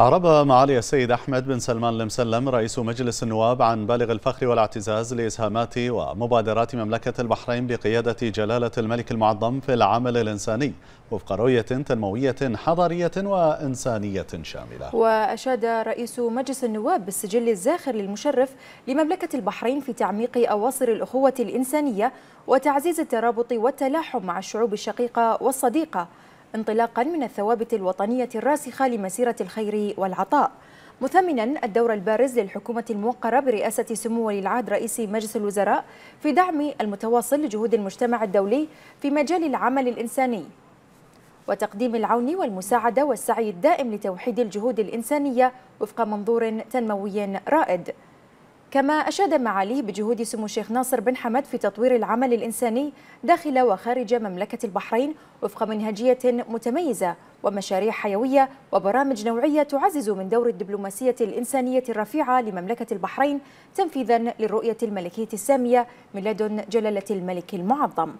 أعرب معالي السيد أحمد بن سلمان المسلم رئيس مجلس النواب عن بالغ الفخر والاعتزاز لإسهامات ومبادرات مملكة البحرين بقيادة جلالة الملك المعظم في العمل الإنساني وفق رؤية تنموية حضارية وإنسانية شاملة وأشاد رئيس مجلس النواب بالسجل الزاخر للمشرف لمملكة البحرين في تعميق أواصر الأخوة الإنسانية وتعزيز الترابط والتلاحم مع الشعوب الشقيقة والصديقة انطلاقا من الثوابت الوطنية الراسخة لمسيرة الخير والعطاء مثمنا الدور البارز للحكومة الموقرة برئاسة سمو ولي العهد رئيس مجلس الوزراء في دعم المتواصل لجهود المجتمع الدولي في مجال العمل الإنساني وتقديم العون والمساعدة والسعي الدائم لتوحيد الجهود الإنسانية وفق منظور تنموي رائد كما أشاد معاليه بجهود سمو الشيخ ناصر بن حمد في تطوير العمل الإنساني داخل وخارج مملكة البحرين وفق منهجية متميزة ومشاريع حيوية وبرامج نوعية تعزز من دور الدبلوماسية الإنسانية الرفيعة لمملكة البحرين تنفيذا للرؤية الملكية السامية من لدن جلالة الملك المعظم